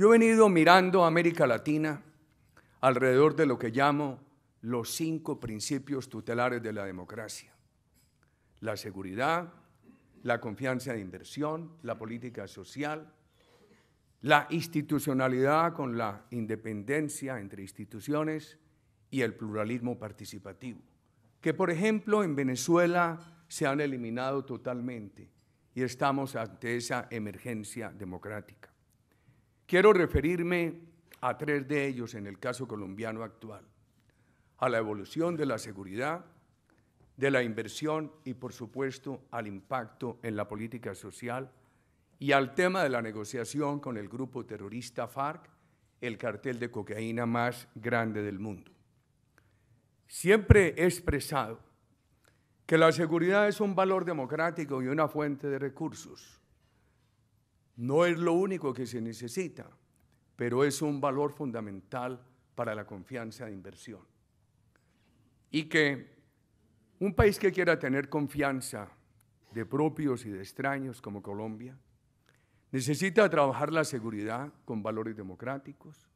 Yo he venido mirando a América Latina alrededor de lo que llamo los cinco principios tutelares de la democracia. La seguridad, la confianza de inversión, la política social, la institucionalidad con la independencia entre instituciones y el pluralismo participativo, que por ejemplo en Venezuela se han eliminado totalmente y estamos ante esa emergencia democrática. Quiero referirme a tres de ellos en el caso colombiano actual, a la evolución de la seguridad, de la inversión y, por supuesto, al impacto en la política social y al tema de la negociación con el grupo terrorista FARC, el cartel de cocaína más grande del mundo. Siempre he expresado que la seguridad es un valor democrático y una fuente de recursos no es lo único que se necesita, pero es un valor fundamental para la confianza de inversión. Y que un país que quiera tener confianza de propios y de extraños como Colombia, necesita trabajar la seguridad con valores democráticos,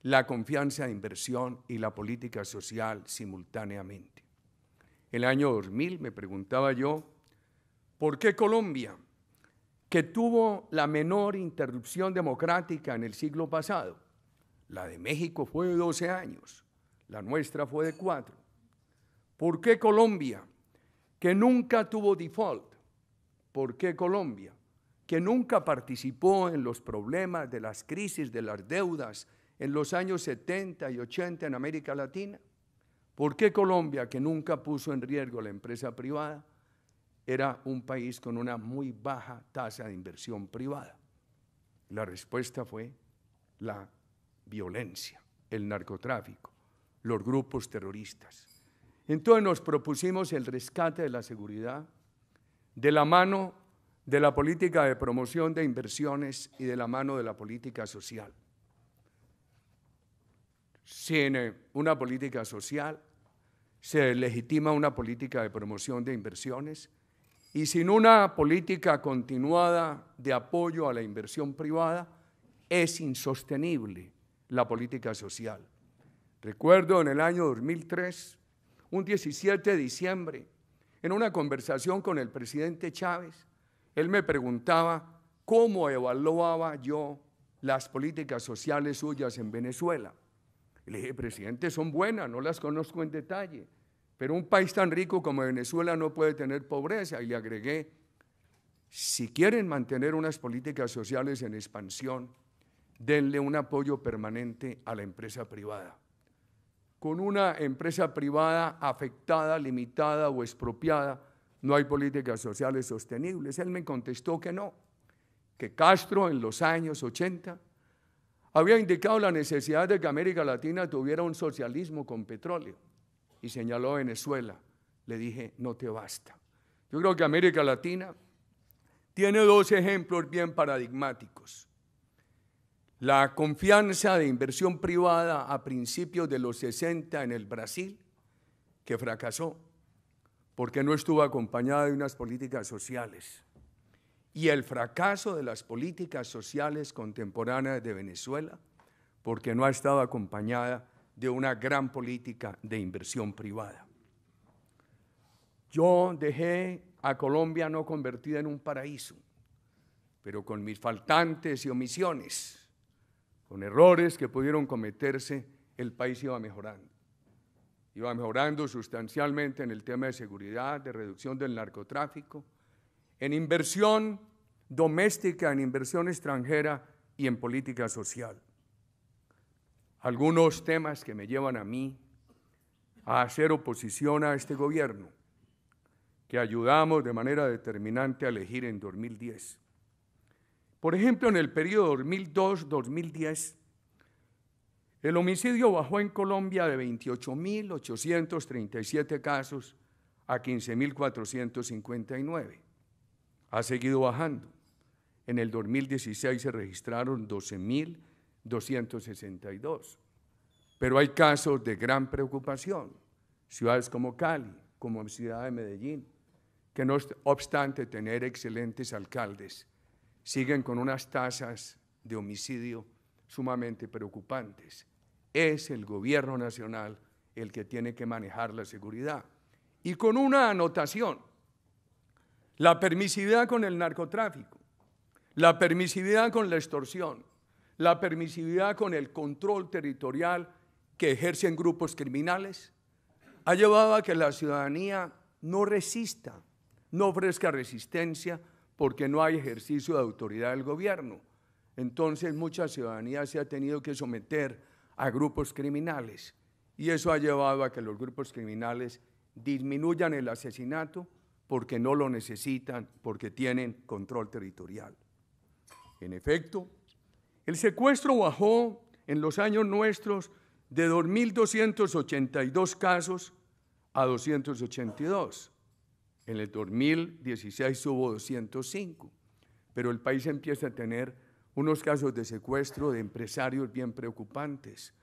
la confianza de inversión y la política social simultáneamente. El año 2000 me preguntaba yo, ¿por qué Colombia? que tuvo la menor interrupción democrática en el siglo pasado. La de México fue de 12 años, la nuestra fue de 4. ¿Por qué Colombia, que nunca tuvo default? ¿Por qué Colombia, que nunca participó en los problemas de las crisis, de las deudas en los años 70 y 80 en América Latina? ¿Por qué Colombia, que nunca puso en riesgo la empresa privada? era un país con una muy baja tasa de inversión privada. La respuesta fue la violencia, el narcotráfico, los grupos terroristas. Entonces nos propusimos el rescate de la seguridad de la mano de la política de promoción de inversiones y de la mano de la política social. Si una política social se legitima una política de promoción de inversiones, y sin una política continuada de apoyo a la inversión privada, es insostenible la política social. Recuerdo en el año 2003, un 17 de diciembre, en una conversación con el presidente Chávez, él me preguntaba cómo evaluaba yo las políticas sociales suyas en Venezuela. Le dije, presidente, son buenas, no las conozco en detalle pero un país tan rico como Venezuela no puede tener pobreza. Y le agregué, si quieren mantener unas políticas sociales en expansión, denle un apoyo permanente a la empresa privada. Con una empresa privada afectada, limitada o expropiada, no hay políticas sociales sostenibles. Él me contestó que no, que Castro en los años 80 había indicado la necesidad de que América Latina tuviera un socialismo con petróleo y señaló a Venezuela. Le dije, no te basta. Yo creo que América Latina tiene dos ejemplos bien paradigmáticos. La confianza de inversión privada a principios de los 60 en el Brasil, que fracasó porque no estuvo acompañada de unas políticas sociales. Y el fracaso de las políticas sociales contemporáneas de Venezuela, porque no ha estado acompañada de una gran política de inversión privada. Yo dejé a Colombia no convertida en un paraíso, pero con mis faltantes y omisiones, con errores que pudieron cometerse, el país iba mejorando. Iba mejorando sustancialmente en el tema de seguridad, de reducción del narcotráfico, en inversión doméstica, en inversión extranjera y en política social algunos temas que me llevan a mí a hacer oposición a este gobierno, que ayudamos de manera determinante a elegir en 2010. Por ejemplo, en el periodo 2002-2010, el homicidio bajó en Colombia de 28.837 casos a 15.459. Ha seguido bajando. En el 2016 se registraron 12.000. 262. Pero hay casos de gran preocupación, ciudades como Cali, como ciudad de Medellín, que no obstante tener excelentes alcaldes, siguen con unas tasas de homicidio sumamente preocupantes. Es el gobierno nacional el que tiene que manejar la seguridad. Y con una anotación, la permisividad con el narcotráfico, la permisividad con la extorsión, la permisividad con el control territorial que ejercen grupos criminales ha llevado a que la ciudadanía no resista, no ofrezca resistencia porque no hay ejercicio de autoridad del gobierno. Entonces mucha ciudadanía se ha tenido que someter a grupos criminales y eso ha llevado a que los grupos criminales disminuyan el asesinato porque no lo necesitan, porque tienen control territorial. En efecto, el secuestro bajó en los años nuestros de 2.282 casos a 282. En el 2016 hubo 205, pero el país empieza a tener unos casos de secuestro de empresarios bien preocupantes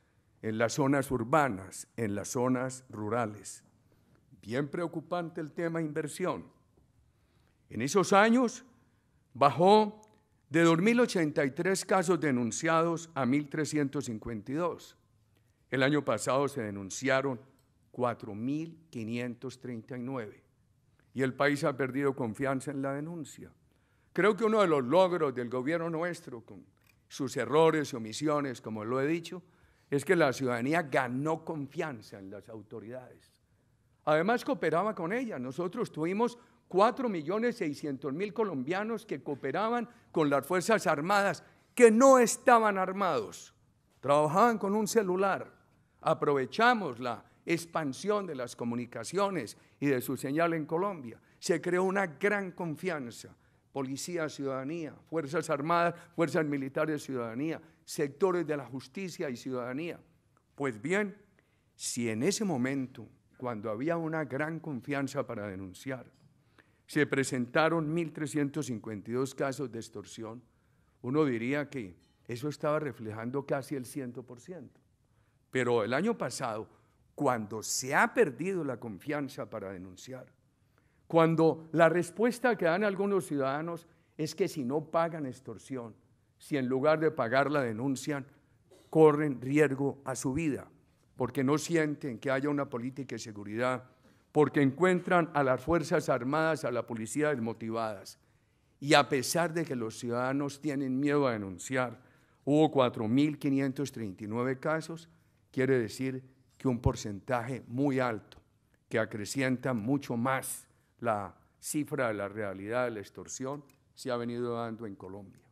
en las zonas urbanas, en las zonas rurales. Bien preocupante el tema inversión. En esos años bajó de 2.083 casos denunciados a 1.352. El año pasado se denunciaron 4.539 y el país ha perdido confianza en la denuncia. Creo que uno de los logros del gobierno nuestro, con sus errores y omisiones, como lo he dicho, es que la ciudadanía ganó confianza en las autoridades. Además, cooperaba con ellas. Nosotros tuvimos 4.600.000 millones mil colombianos que cooperaban con las Fuerzas Armadas, que no estaban armados, trabajaban con un celular. Aprovechamos la expansión de las comunicaciones y de su señal en Colombia. Se creó una gran confianza. Policía, ciudadanía, Fuerzas Armadas, Fuerzas Militares, ciudadanía, sectores de la justicia y ciudadanía. Pues bien, si en ese momento, cuando había una gran confianza para denunciar, se presentaron 1.352 casos de extorsión, uno diría que eso estaba reflejando casi el 100%. Pero el año pasado, cuando se ha perdido la confianza para denunciar, cuando la respuesta que dan algunos ciudadanos es que si no pagan extorsión, si en lugar de la denuncian, corren riesgo a su vida, porque no sienten que haya una política de seguridad porque encuentran a las Fuerzas Armadas, a la policía desmotivadas. Y a pesar de que los ciudadanos tienen miedo a denunciar, hubo 4.539 casos, quiere decir que un porcentaje muy alto, que acrecienta mucho más la cifra de la realidad de la extorsión, se ha venido dando en Colombia.